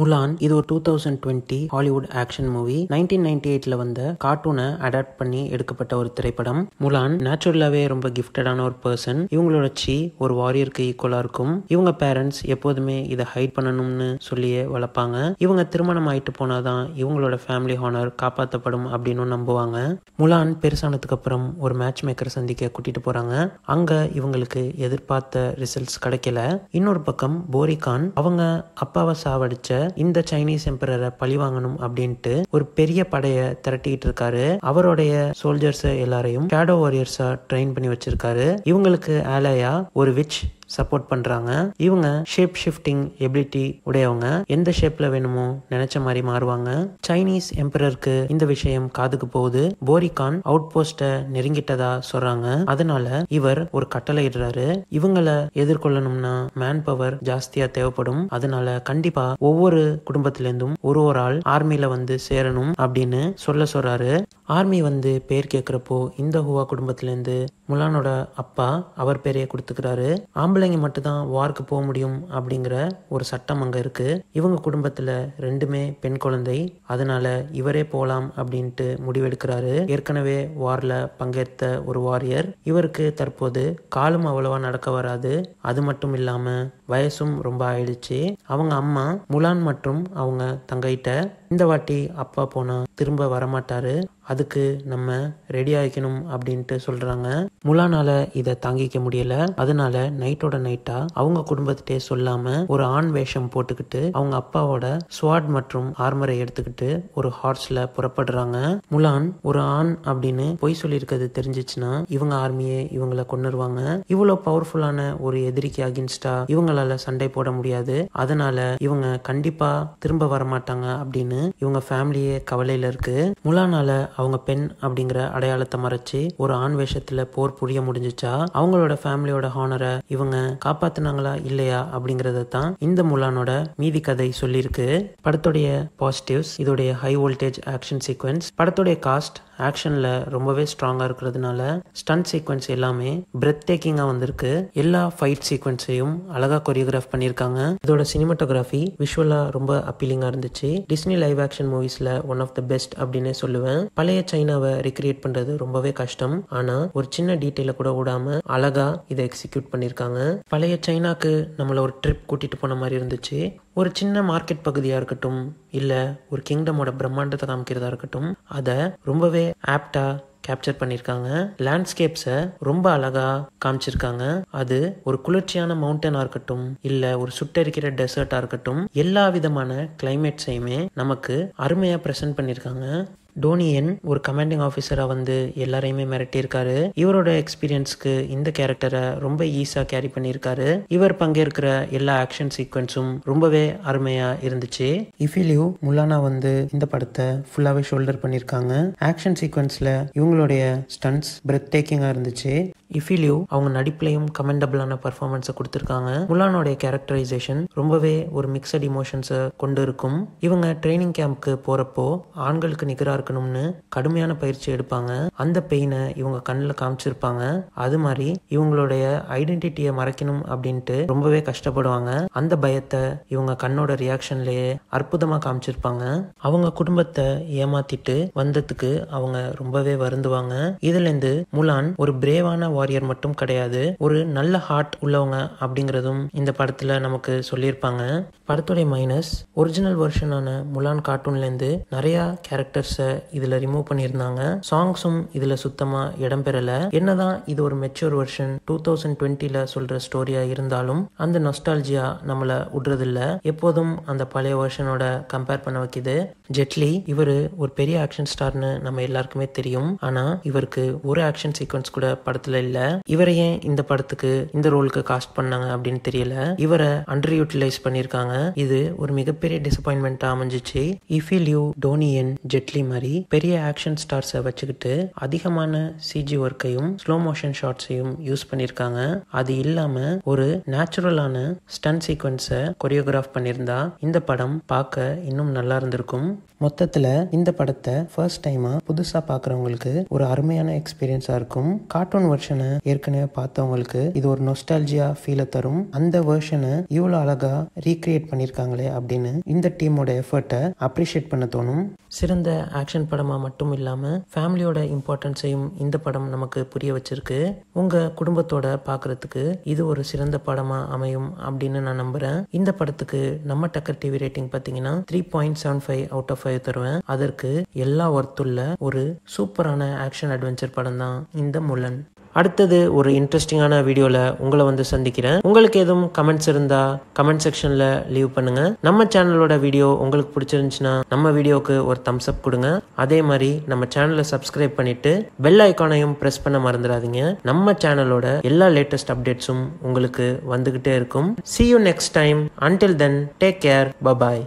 முலான் இது ஒரு two thousand twenty Hollywood action movie nineteen ninety எயிட்ல வந்த கார்ட்டூனை அடாப்ட் பண்ணி எடுக்கப்பட்ட ஒரு திரைப்படம் முலான் நேச்சுரலாவே ரொம்ப கிஃப்டடான ஒரு பர்சன் இவங்களோட சி ஒரு வாரியருக்கு ஈக்குவலா இருக்கும் இவங்க பேரண்ட்ஸ் எப்போதுமே இதை ஹைட் பண்ணணும்னு சொல்லியே வளர்ப்பாங்க இவங்க திருமணம் ஆயிட்டு போனாதான் இவங்களோட ஃபேமிலி ஹானர் காப்பாற்றப்படும் அப்படின்னு நம்புவாங்க முலான் பெருசானதுக்கு அப்புறம் ஒரு மேட்ச் மேக்கர் சந்திக்க கூட்டிட்டு போறாங்க அங்க இவங்களுக்கு எதிர்பார்த்த ரிசல்ட்ஸ் கிடைக்கல இன்னொரு பக்கம் போரிகான் அவங்க அப்பாவை சாவடிச்ச இந்த சைனீஸ் எம்பரரை பழி வாங்கணும் அப்படின்ட்டு ஒரு பெரிய படையை திரட்டிக்கிட்டு இருக்காரு அவருடைய சோல்ஜர்ஸ் எல்லாரையும் ஷேடோ வாரியர்ஸா ட்ரெயின் பண்ணி வச்சிருக்காரு இவங்களுக்கு ஆலையா ஒரு விச் சப்போர்ட் பண்ணுறாங்க இவங்க ஷேப் ஷிஃப்டிங் எபிலிட்டி உடையவங்க எந்த ஷேப்பில் வேணுமோ நினச்ச மாதிரி மாறுவாங்க சைனீஸ் எம்பரருக்கு இந்த விஷயம் காதுக்கு போகுது போரிகான் அவுட் போஸ்ட நெருங்கிட்டதா சொல்கிறாங்க அதனால இவர் ஒரு கட்டளை இடுறாரு இவங்களை எதிர்கொள்ளணும்னா மேன் பவர் ஜாஸ்தியாக தேவைப்படும் அதனால கண்டிப்பாக ஒவ்வொரு இருந்தும் ஒரு ஒரு ஆள் ஆர்மியில் வந்து சேரணும் அப்படின்னு சொல்ல சொல்றாரு ஆர்மி வந்து பேர் கேட்குறப்போ இந்த ஹுவா குடும்பத்திலேருந்து முலானோட அப்பா அவர் பேரையே கொடுத்துக்கிறாரு ஆம்பளைங்க மட்டும்தான் வார்க்கு போக முடியும் அப்படிங்கிற ஒரு சட்டம் அங்கே இருக்குது இவங்க குடும்பத்தில் ரெண்டுமே பெண் குழந்தை அதனால இவரே போகலாம் அப்படின்ட்டு முடிவெடுக்கிறாரு ஏற்கனவே வாரில் பங்கேற்ற ஒரு வாரியர் இவருக்கு தற்போது காலும் அவ்வளவா நடக்க வராது அது மட்டும் இல்லாமல் வயசும் ரொம்ப ஆயிடுச்சு அவங்க அம்மா முலான் மற்றும் அவங்க தங்கையிட்ட இந்த வாட்டி அப்பா போனால் திரும்ப வரமாட்டாரு அதுக்கு நம்ம ரெடி ஆகிக்கணும் அப்படின்ட்டு சொல்கிறாங்க முலானால இதை தாங்கிக்க முடியல அதனால நைட்டோட நைட்டாக அவங்க குடும்பத்திட்டே சொல்லாமல் ஒரு ஆண் வேஷம் போட்டுக்கிட்டு அவங்க அப்பாவோட ஸ்வாட் மற்றும் ஆர்மரை எடுத்துக்கிட்டு ஒரு ஹார்ஸ்ல புறப்படுறாங்க முலான் ஒரு ஆண் அப்படின்னு பொய் சொல்லியிருக்கிறது தெரிஞ்சிச்சுன்னா இவங்க ஆர்மியை இவங்களை கொண்டுருவாங்க இவ்வளோ பவர்ஃபுல்லான ஒரு எதிரிக்கு அகின்ஸ்டா இவங்களால சண்டை போட முடியாது அதனால இவங்க கண்டிப்பாக திரும்ப வரமாட்டாங்க அப்படின்னு இவங்க ஃபேமிலியே கவலையில் இருக்கு முலானால அவங்க பெண் அப்படிங்கிற அடையாளத்தை மறைச்சு ஒரு ஆண் வேஷத்துல போர் புரிய முடிஞ்சிச்சா அவங்களோட ஃபேமிலியோட ஹானரை இவங்க காப்பாத்தினாங்களா இல்லையா அப்படிங்கறத தான் இந்த முலானோட மீதி கதை சொல்லியிருக்கு படத்துடைய பாசிட்டிவ்ஸ் இதோடைய ஹை வோல்டேஜ் ஆக்ஷன் சீக்வன்ஸ் படத்துடைய காஸ்ட் ஆக்ஷனில் ரொம்பவே ஸ்ட்ராங்காக இருக்கிறதுனால ஸ்டன்ட் சீக்வன்ஸ் எல்லாமே பிரெத் டேக்கிங்காக வந்திருக்கு எல்லா ஃபைட் சீக்வன்ஸையும் அழகாக கொரியோகிராஃப் பண்ணியிருக்காங்க இதோட சினிமாட்டோகிராஃபி விஷுவலாக ரொம்ப அப்பீலிங்காக இருந்துச்சு டிஸ்னி லைவ் ஆக்ஷன் மூவிஸில் ஒன் ஆஃப் த பெஸ்ட் அப்படின்னே சொல்லுவேன் பழைய சைனாவை ரிக்ரியேட் பண்ணுறது ரொம்பவே கஷ்டம் ஆனால் ஒரு சின்ன டீட்டெயில கூட விடாமல் அழகாக இதை எக்ஸிக்யூட் பண்ணியிருக்காங்க பழைய சைனாக்கு நம்மளை ஒரு ட்ரிப் கூட்டிகிட்டு போன மாதிரி இருந்துச்சு ஒரு சின்ன மார்க்கெட் பகுதியாக இருக்கட்டும் இல்லை ஒரு கிங்டமோட பிரம்மாண்டத்தை காமிக்கிறதா இருக்கட்டும் அதை ரொம்பவே ஆப்டாக கேப்சர் பண்ணியிருக்காங்க லேண்ட்ஸ்கேப்ஸை ரொம்ப அழகா காமிச்சிருக்காங்க அது ஒரு குளிர்ச்சியான மவுண்டனா இருக்கட்டும் இல்லை ஒரு சுட்டரிக்கிற டெசர்ட்டாக இருக்கட்டும் எல்லா விதமான கிளைமேட்ஸையுமே நமக்கு அருமையாக ப்ரெசென்ட் பண்ணியிருக்காங்க டோனியன் ஒரு கமாண்டிங் ஆஃபீஸராக வந்து எல்லாரையுமே மிரட்டியிருக்காரு இவரோட எக்ஸ்பீரியன்ஸ்க்கு இந்த கேரக்டரை ரொம்ப ஈஸியாக கேரி பண்ணியிருக்காரு இவர் பங்கேற்கிற எல்லா ஆக்ஷன் சீக்வன்ஸும் ரொம்பவே அருமையாக இருந்துச்சு இஃபிலியூ முல்லானா வந்து இந்த படத்தை ஃபுல்லாகவே ஷோல்டர் பண்ணியிருக்காங்க ஆக்ஷன் சீக்வன்ஸில் இவங்களுடைய ஸ்டன்ஸ் பிரெத் டேக்கிங்காக இருந்துச்சு இஃபிலியூ அவங்க நடிப்புலையும் கமெண்டபிளான பர்ஃபார்மன்ஸை கொடுத்துருக்காங்க முல்லானோடைய கேரக்டரைசேஷன் ரொம்பவே ஒரு மிக்சட் இமோஷன்ஸை கொண்டு இருக்கும் இவங்க ட்ரைனிங் கேம்ப்க்கு போகிறப்போ ஆண்களுக்கு நிகராக இருக்கணும்னு கடுமையான பயிற்சி எடுப்பாங்க அந்த பெயினை இவங்க கண்ணில் காமிச்சிருப்பாங்க அது மாதிரி இவங்களுடைய ஐடென்டிட்டியை மறைக்கணும் அப்படின்ட்டு ரொம்பவே கஷ்டப்படுவாங்க அந்த பயத்தை இவங்க கண்ணோட ரியாக்ஷன்லயே அற்புதமாக காமிச்சிருப்பாங்க அவங்க குடும்பத்தை ஏமாத்திட்டு வந்ததுக்கு அவங்க ரொம்பவே வருந்துவாங்க இதுலேருந்து முலான் ஒரு பிரேவான வாரியர் மட்டும் கிடையாது ஒரு நல்ல ஹார்ட் உள்ளவங்க அப்படிங்கிறதும் இந்த படத்தில் நமக்கு சொல்லியிருப்பாங்க படத்துடைய மைனஸ் ஒரிஜினல் வருஷனான முலான் கார்ட்டூன்லேருந்து நிறையா கேரக்டர்ஸை இதுல ரிமூவ் பண்ணியிருந்தாங்க சாங்ஸும் சுத்தமா இடம் பெறல என்னதான் இது ஒரு மெச்சூர் வெர்ஷன் டூ தௌசண்ட் டுவெண்ட்டில சொல்ற ஸ்டோரியா இருந்தாலும் அந்த நம்மள விடுறது இல்ல எப்போதும் அந்த பழைய வெர்ஷனோட கம்பேர் பண்ண வைக்கிது ஜெட்லி இவர் ஒரு பெரிய ஆக்ஷன் ஸ்டார்னு நம்ம எல்லாருக்குமே தெரியும் ஆனா இவருக்கு ஒரு ஆக்ஷன் சீக்வன்ஸ் கூட படத்துல இல்ல இவரையே இந்த படத்துக்கு இந்த ரோலுக்கு காஸ்ட் பண்ணாங்க அப்படின்னு தெரியல இவரை அண்டர் யூட்டிலைஸ் பண்ணியிருக்காங்க இது ஒரு மிகப்பெரிய டிசப்பாயின்மெண்ட்டாக அமைஞ்சிச்சு இஃப் யூ டோனியன் ஜெட்லி மாதிரி முன்னாடி பெரிய ஆக்ஷன் ஸ்டார்ஸை வச்சுக்கிட்டு அதிகமான சிஜி ஒர்க்கையும் ஸ்லோ மோஷன் ஷார்ட்ஸையும் யூஸ் பண்ணியிருக்காங்க அது இல்லாமல் ஒரு நேச்சுரலான ஸ்டன் சீக்வன்ஸை கொரியோகிராஃப் பண்ணியிருந்தா இந்த படம் பார்க்க இன்னும் நல்லா இருந்திருக்கும் மொத்தத்தில் இந்த படத்தை ஃபர்ஸ்ட் டைமாக புதுசாக பார்க்குறவங்களுக்கு ஒரு அருமையான எக்ஸ்பீரியன்ஸாக இருக்கும் கார்ட்டூன் வெர்ஷனை ஏற்கனவே பார்த்தவங்களுக்கு இது ஒரு நொஸ்டால்ஜியா ஃபீலை தரும் அந்த வெர்ஷனை இவ்வளோ அழகாக ரீக்ரியேட் பண்ணியிருக்காங்களே அப்படின்னு இந்த டீமோட எஃபர்ட்டை அப்ரிஷியேட் பண்ண தோணும் சிறந்த ஆக்ஷன் ஆக்ஷன் படமா மட்டும் இல்லாமல் ஃபேமிலியோட இம்பார்ட்டன்ஸையும் இந்த படம் நமக்கு புரிய வச்சிருக்கு உங்கள் குடும்பத்தோட பாக்குறதுக்கு இது ஒரு சிறந்த படமாக அமையும் அப்படின்னு நான் நம்புகிறேன் இந்த படத்துக்கு நம்ம டக்கர் டிவி ரேட்டிங் பார்த்தீங்கன்னா three point seven five out of five தருவேன் அதற்கு எல்லா ஒர்த்துள்ள ஒரு சூப்பரான ஆக்ஷன் அட்வென்ச்சர் படம் தான் இந்த முலன் அடுத்தது ஒரு இன்ட்ரெஸ்டிங்கான வீடியோவில் உங்களை வந்து சந்திக்கிறேன் உங்களுக்கு எதுவும் கமெண்ட்ஸ் இருந்தால் கமெண்ட் செக்ஷனில் லீவ் பண்ணுங்கள் நம்ம சேனலோட வீடியோ உங்களுக்கு பிடிச்சிருந்துச்சுன்னா நம்ம வீடியோவுக்கு ஒரு தம்ஸ் அப் கொடுங்க அதே மாதிரி நம்ம சேனலை சப்ஸ்கிரைப் பண்ணிவிட்டு பெல் ஐக்கானையும் ப்ரெஸ் பண்ண மறந்துடாதீங்க நம்ம சேனலோட எல்லா லேட்டஸ்ட் அப்டேட்ஸும் உங்களுக்கு வந்துக்கிட்டே இருக்கும் see you next time until then take care bye bye